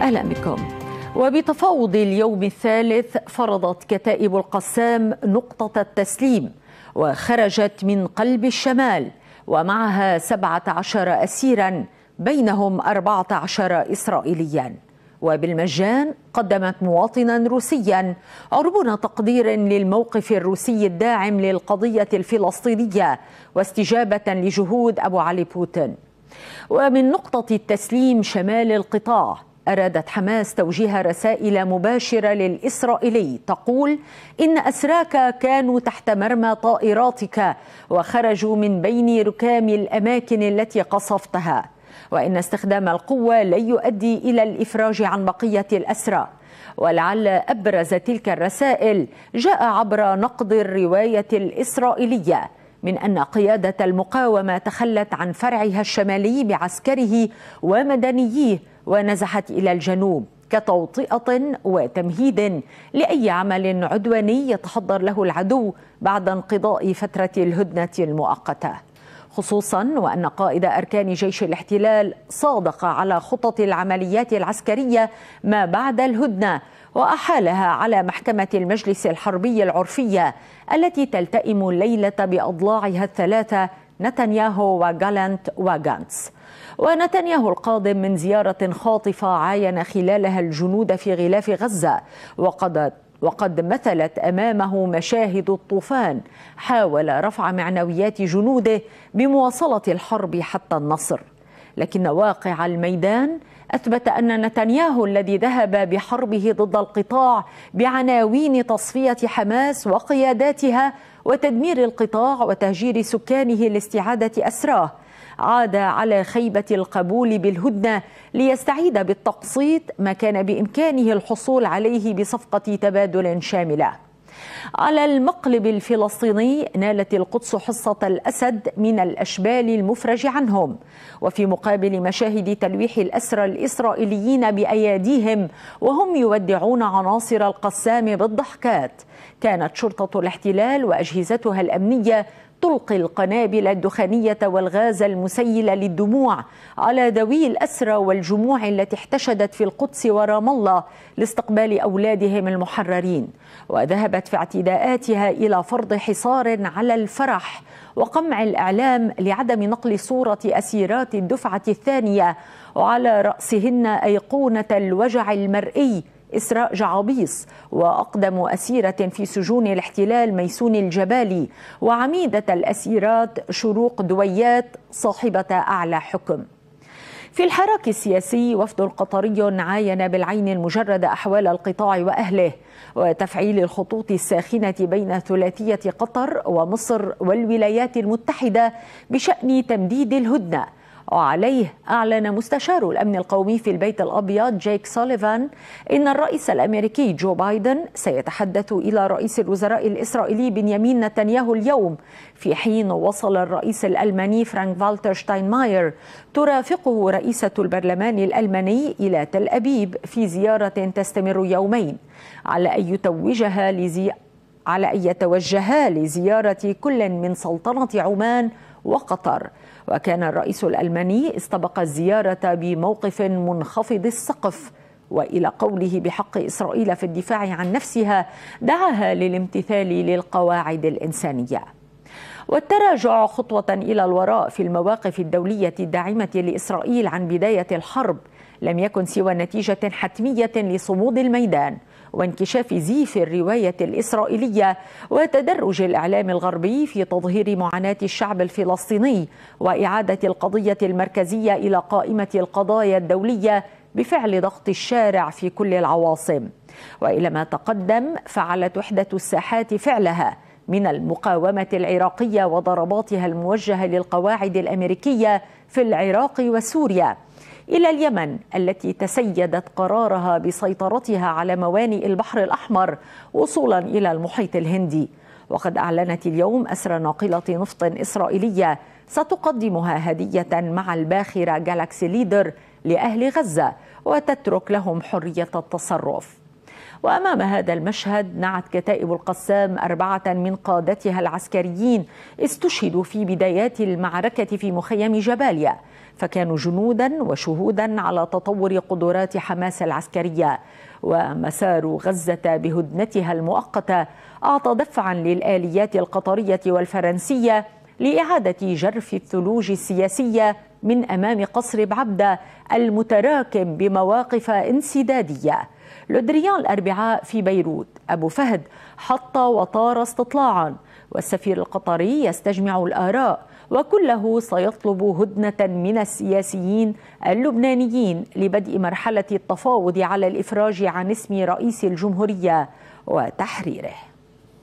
أهلا بكم وبتفاوض اليوم الثالث فرضت كتائب القسام نقطة التسليم وخرجت من قلب الشمال ومعها 17 أسيرا بينهم 14 إسرائيليا وبالمجان قدمت مواطنا روسيا عربون تقدير للموقف الروسي الداعم للقضية الفلسطينية واستجابة لجهود أبو علي بوتين ومن نقطة التسليم شمال القطاع أرادت حماس توجيه رسائل مباشرة للإسرائيلي تقول إن أسراك كانوا تحت مرمى طائراتك وخرجوا من بين ركام الأماكن التي قصفتها وإن استخدام القوة لن يؤدي إلى الإفراج عن بقية الأسرى ولعل أبرز تلك الرسائل جاء عبر نقد الرواية الإسرائيلية من أن قيادة المقاومة تخلت عن فرعها الشمالي بعسكره ومدنييه ونزحت إلى الجنوب كتوطئة وتمهيد لأي عمل عدواني يتحضر له العدو بعد انقضاء فترة الهدنة المؤقته خصوصا وأن قائد أركان جيش الاحتلال صادق على خطط العمليات العسكرية ما بعد الهدنة وأحالها على محكمة المجلس الحربي العرفية التي تلتئم الليلة بأضلاعها الثلاثة نتنياهو وغالانت وغانتس ونتنياهو القادم من زيارة خاطفة عاين خلالها الجنود في غلاف غزة وقد وقد مثلت امامه مشاهد الطوفان حاول رفع معنويات جنوده بمواصله الحرب حتى النصر لكن واقع الميدان اثبت ان نتنياهو الذي ذهب بحربه ضد القطاع بعناوين تصفيه حماس وقياداتها وتدمير القطاع وتهجير سكانه لاستعاده اسراه عاد على خيبة القبول بالهدنة ليستعيد بالتقسيط ما كان بإمكانه الحصول عليه بصفقة تبادل شاملة على المقلب الفلسطيني نالت القدس حصة الأسد من الأشبال المفرج عنهم وفي مقابل مشاهد تلويح الأسرى الإسرائيليين بأياديهم وهم يودعون عناصر القسام بالضحكات كانت شرطة الاحتلال وأجهزتها الأمنية تلقي القنابل الدخانية والغاز المسيل للدموع على ذوي الأسرى والجموع التي احتشدت في القدس ورام الله لاستقبال أولادهم المحررين وذهبت في اعتداءاتها إلى فرض حصار على الفرح وقمع الإعلام لعدم نقل صورة أسيرات الدفعة الثانية وعلى رأسهن أيقونة الوجع المرئي إسراء جعابيص وأقدم أسيرة في سجون الاحتلال ميسون الجبالي وعميدة الأسيرات شروق دويات صاحبة أعلى حكم في الحراك السياسي وفد قطري عاين بالعين المجردة أحوال القطاع وأهله وتفعيل الخطوط الساخنة بين ثلاثية قطر ومصر والولايات المتحدة بشأن تمديد الهدنة وعليه أعلن مستشار الأمن القومي في البيت الأبيض جيك سوليفان إن الرئيس الأمريكي جو بايدن سيتحدث إلى رئيس الوزراء الإسرائيلي بنيامين نتنياهو اليوم في حين وصل الرئيس الألماني فرانك فالتر شتاينماير ترافقه رئيسة البرلمان الألماني إلى تل أبيب في زيارة تستمر يومين على أن يتوجها لزي... على أن يتوجها لزيارة كل من سلطنة عمان وقطر وكان الرئيس الألماني استبق الزيارة بموقف منخفض السقف والى قوله بحق اسرائيل في الدفاع عن نفسها دعاها للامتثال للقواعد الانسانيه والتراجع خطوه الى الوراء في المواقف الدوليه الداعمه لاسرائيل عن بدايه الحرب لم يكن سوى نتيجه حتميه لصمود الميدان وانكشاف زيف الرواية الإسرائيلية وتدرج الإعلام الغربي في تظهير معاناة الشعب الفلسطيني وإعادة القضية المركزية إلى قائمة القضايا الدولية بفعل ضغط الشارع في كل العواصم والى ما تقدم فعلت وحده الساحات فعلها من المقاومه العراقيه وضرباتها الموجهه للقواعد الامريكيه في العراق وسوريا إلى اليمن التي تسيدت قرارها بسيطرتها على موانئ البحر الأحمر وصولا إلى المحيط الهندي وقد أعلنت اليوم أسر ناقلة نفط إسرائيلية ستقدمها هدية مع الباخرة جالاكسي ليدر لأهل غزة وتترك لهم حرية التصرف وأمام هذا المشهد نعت كتائب القسام أربعة من قادتها العسكريين استشهدوا في بدايات المعركة في مخيم جباليا فكانوا جنودا وشهودا على تطور قدرات حماس العسكريه ومسار غزه بهدنتها المؤقته اعطى دفعا للاليات القطريه والفرنسيه لاعاده جرف الثلوج السياسيه من امام قصر بعبده المتراكم بمواقف انسداديه لودريان الأربعاء في بيروت أبو فهد حط وطار استطلاعا والسفير القطري يستجمع الآراء وكله سيطلب هدنة من السياسيين اللبنانيين لبدء مرحلة التفاوض على الإفراج عن اسم رئيس الجمهورية وتحريره